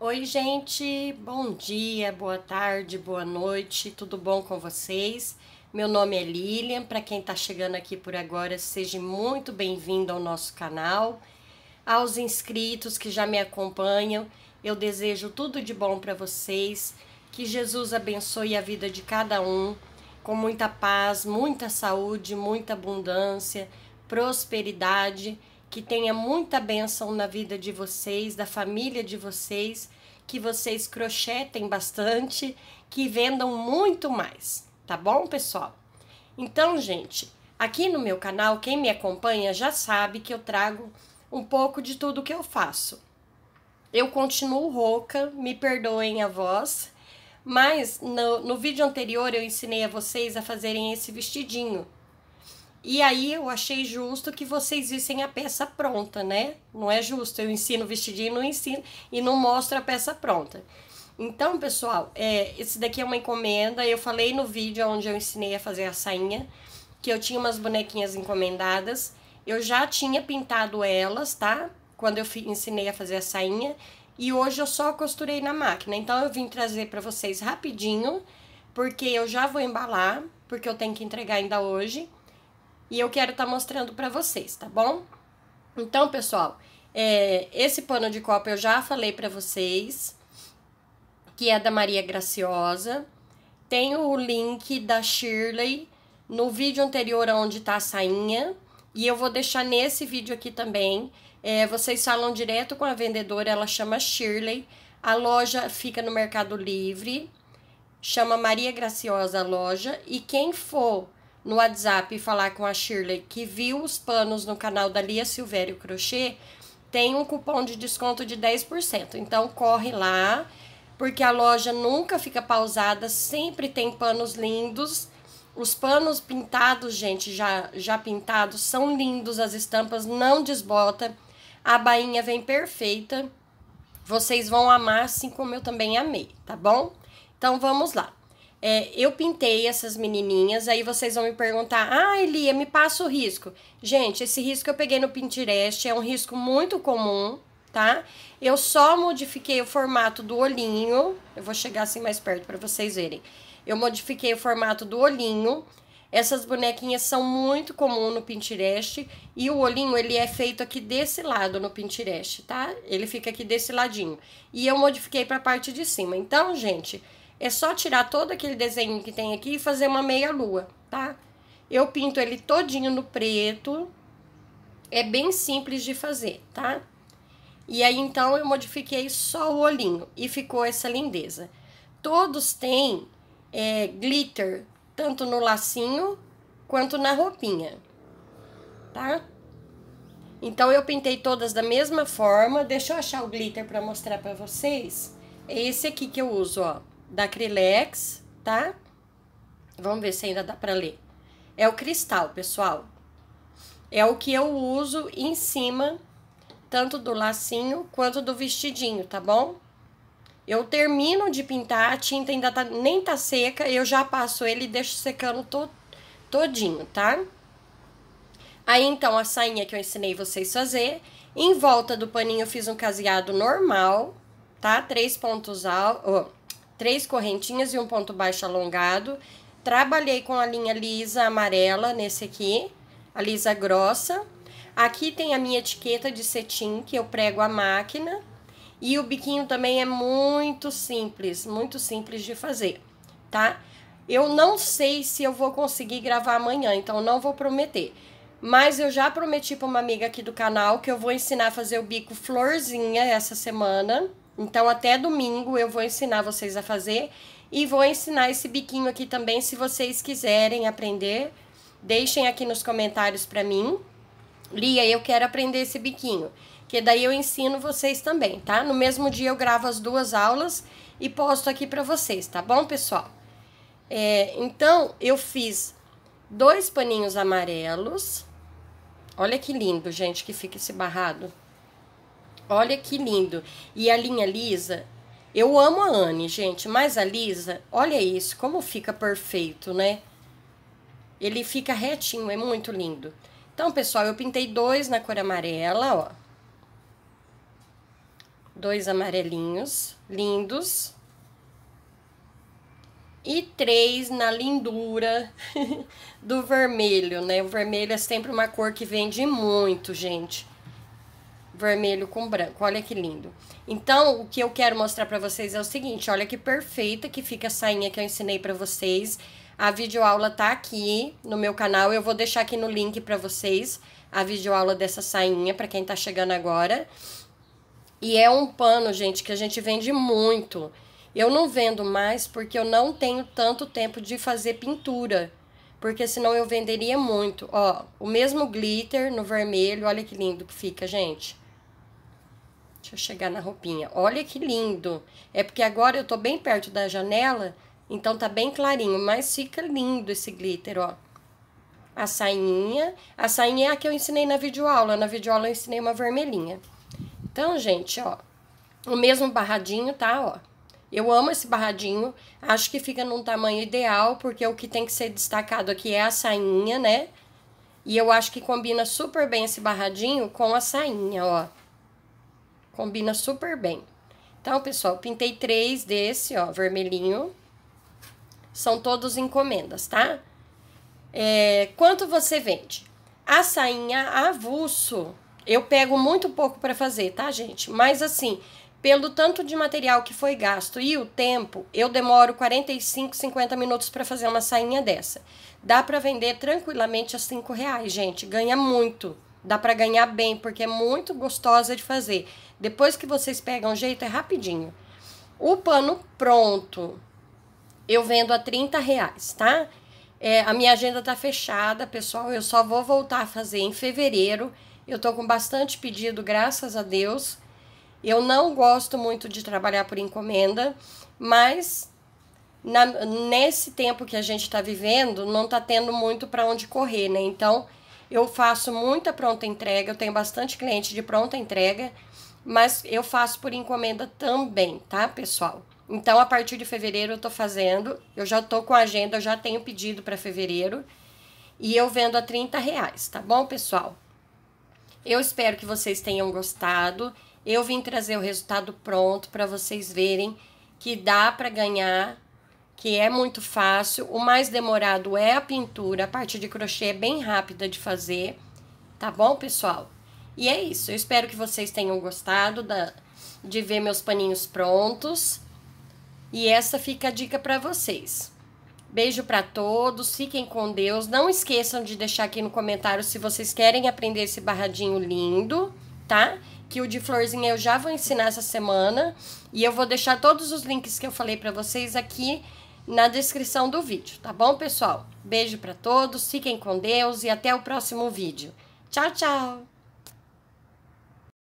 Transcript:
Oi, gente, bom dia, boa tarde, boa noite, tudo bom com vocês? Meu nome é Lilian. Para quem está chegando aqui por agora, seja muito bem-vindo ao nosso canal. Aos inscritos que já me acompanham, eu desejo tudo de bom para vocês. Que Jesus abençoe a vida de cada um, com muita paz, muita saúde, muita abundância, prosperidade que tenha muita bênção na vida de vocês, da família de vocês, que vocês crochetem bastante, que vendam muito mais, tá bom, pessoal? Então, gente, aqui no meu canal, quem me acompanha já sabe que eu trago um pouco de tudo que eu faço. Eu continuo rouca, me perdoem a voz, mas no, no vídeo anterior eu ensinei a vocês a fazerem esse vestidinho e aí eu achei justo que vocês vissem a peça pronta, né? Não é justo, eu ensino vestidinho, não ensino e não mostro a peça pronta. Então, pessoal, é, esse daqui é uma encomenda. Eu falei no vídeo onde eu ensinei a fazer a sainha, que eu tinha umas bonequinhas encomendadas. Eu já tinha pintado elas, tá? Quando eu ensinei a fazer a sainha. E hoje eu só costurei na máquina. Então, eu vim trazer para vocês rapidinho, porque eu já vou embalar, porque eu tenho que entregar ainda hoje e eu quero estar tá mostrando para vocês, tá bom? Então, pessoal, é, esse pano de copo eu já falei para vocês, que é da Maria Graciosa. Tem o link da Shirley no vídeo anterior onde tá a sainha, e eu vou deixar nesse vídeo aqui também. É, vocês falam direto com a vendedora, ela chama Shirley. A loja fica no Mercado Livre, chama Maria Graciosa a loja. E quem for no WhatsApp e falar com a Shirley que viu os panos no canal da Lia Silvério Crochê, tem um cupom de desconto de 10%. Então corre lá, porque a loja nunca fica pausada, sempre tem panos lindos. Os panos pintados, gente, já, já pintados, são lindos, as estampas não desbota. A bainha vem perfeita. Vocês vão amar, assim como eu também amei, tá bom? Então, vamos lá. É, eu pintei essas menininhas, aí vocês vão me perguntar, ah, Elia, me passa o risco. Gente, esse risco eu peguei no Pinterest, é um risco muito comum, tá? Eu só modifiquei o formato do olhinho, eu vou chegar assim mais perto para vocês verem. Eu modifiquei o formato do olhinho, essas bonequinhas são muito comum no Pinterest e o olhinho ele é feito aqui desse lado no Pinterest, tá? Ele fica aqui desse ladinho. E eu modifiquei para a parte de cima. Então, gente, é só tirar todo aquele desenho que tem aqui e fazer uma meia lua, tá? Eu pinto ele todinho no preto. É bem simples de fazer, tá? E aí, então, eu modifiquei só o olhinho e ficou essa lindeza. Todos têm é, glitter, tanto no lacinho quanto na roupinha, tá? Então, eu pintei todas da mesma forma. Deixa eu achar o glitter para mostrar para vocês. É esse aqui que eu uso, ó da Acrylex, tá? Vamos ver se ainda dá para ler. É o cristal, pessoal. É o que eu uso em cima, tanto do lacinho quanto do vestidinho, tá bom? Eu termino de pintar, a tinta ainda tá, nem tá seca, eu já passo ele e deixo secando to, todinho, tá? Aí, então, a sainha que eu ensinei vocês fazer. Em volta do paninho, eu fiz um caseado normal, tá? Três pontos altos... Oh três correntinhas e um ponto baixo alongado. Trabalhei com a linha lisa amarela nesse aqui, a lisa grossa. Aqui tem a minha etiqueta de cetim, que eu prego a máquina. E o biquinho também é muito simples, muito simples de fazer, tá? Eu não sei se eu vou conseguir gravar amanhã, então não vou prometer. Mas eu já prometi para uma amiga aqui do canal que eu vou ensinar a fazer o bico florzinha essa semana. Então, até domingo eu vou ensinar vocês a fazer e vou ensinar esse biquinho aqui também, se vocês quiserem aprender, deixem aqui nos comentários para mim. Lia, eu quero aprender esse biquinho, que daí eu ensino vocês também, tá? No mesmo dia eu gravo as duas aulas e posto aqui para vocês, tá bom, pessoal? É, então, eu fiz dois paninhos amarelos. Olha que lindo, gente, que fica esse barrado. Olha que lindo. E a linha lisa, eu amo a Anne, gente, mas a lisa, olha isso, como fica perfeito, né? Ele fica retinho, é muito lindo. Então, pessoal, eu pintei dois na cor amarela, ó. Dois amarelinhos, lindos. E três na lindura do vermelho, né? O vermelho é sempre uma cor que vende muito, gente vermelho com branco. Olha que lindo. Então, o que eu quero mostrar para vocês é o seguinte, olha que perfeita que fica a sainha que eu ensinei para vocês. A videoaula tá aqui no meu canal, eu vou deixar aqui no link para vocês a videoaula dessa sainha para quem tá chegando agora. E é um pano, gente, que a gente vende muito. Eu não vendo mais porque eu não tenho tanto tempo de fazer pintura porque senão eu venderia muito. Ó, o mesmo glitter no vermelho, olha que lindo que fica, gente. Deixa eu chegar na roupinha. Olha que lindo. É porque agora eu tô bem perto da janela, então tá bem clarinho. Mas fica lindo esse glitter, ó. A sainha. A sainha é a que eu ensinei na videoaula. Na videoaula eu ensinei uma vermelhinha. Então, gente, ó. O mesmo barradinho, tá? Ó. Eu amo esse barradinho. Acho que fica num tamanho ideal, porque o que tem que ser destacado aqui é a sainha, né? E eu acho que combina super bem esse barradinho com a sainha, ó. Combina super bem. Então, pessoal, pintei três desse, ó, vermelhinho. São todos encomendas, tá? É, quanto você vende? A sainha avulso, eu pego muito pouco para fazer, tá, gente? Mas assim, pelo tanto de material que foi gasto e o tempo, eu demoro 45, 50 minutos para fazer uma sainha dessa. Dá para vender tranquilamente a 5 reais, gente. Ganha muito dá para ganhar bem, porque é muito gostosa de fazer. Depois que vocês pegam jeito, é rapidinho. O pano pronto, eu vendo a 30 reais, tá? É, a minha agenda tá fechada, pessoal. Eu só vou voltar a fazer em fevereiro. Eu tô com bastante pedido, graças a Deus. Eu não gosto muito de trabalhar por encomenda, mas na, nesse tempo que a gente está vivendo, não tá tendo muito para onde correr, né? Então, eu faço muita pronta entrega, eu tenho bastante cliente de pronta entrega, mas eu faço por encomenda também, tá, pessoal? Então, a partir de fevereiro eu tô fazendo, eu já tô com a agenda, eu já tenho pedido para fevereiro e eu vendo a 30 reais, tá bom, pessoal? Eu espero que vocês tenham gostado. Eu vim trazer o resultado pronto para vocês verem que dá para ganhar que é muito fácil. O mais demorado é a pintura, a parte de crochê é bem rápida de fazer, tá bom, pessoal? E é isso, eu espero que vocês tenham gostado da, de ver meus paninhos prontos. E essa fica a dica para vocês. Beijo para todos, fiquem com Deus. Não esqueçam de deixar aqui no comentário se vocês querem aprender esse barradinho lindo, tá? Que o de florzinha eu já vou ensinar essa semana. E eu vou deixar todos os links que eu falei para vocês aqui na descrição do vídeo, tá bom, pessoal? Beijo para todos, fiquem com Deus e até o próximo vídeo. Tchau, tchau!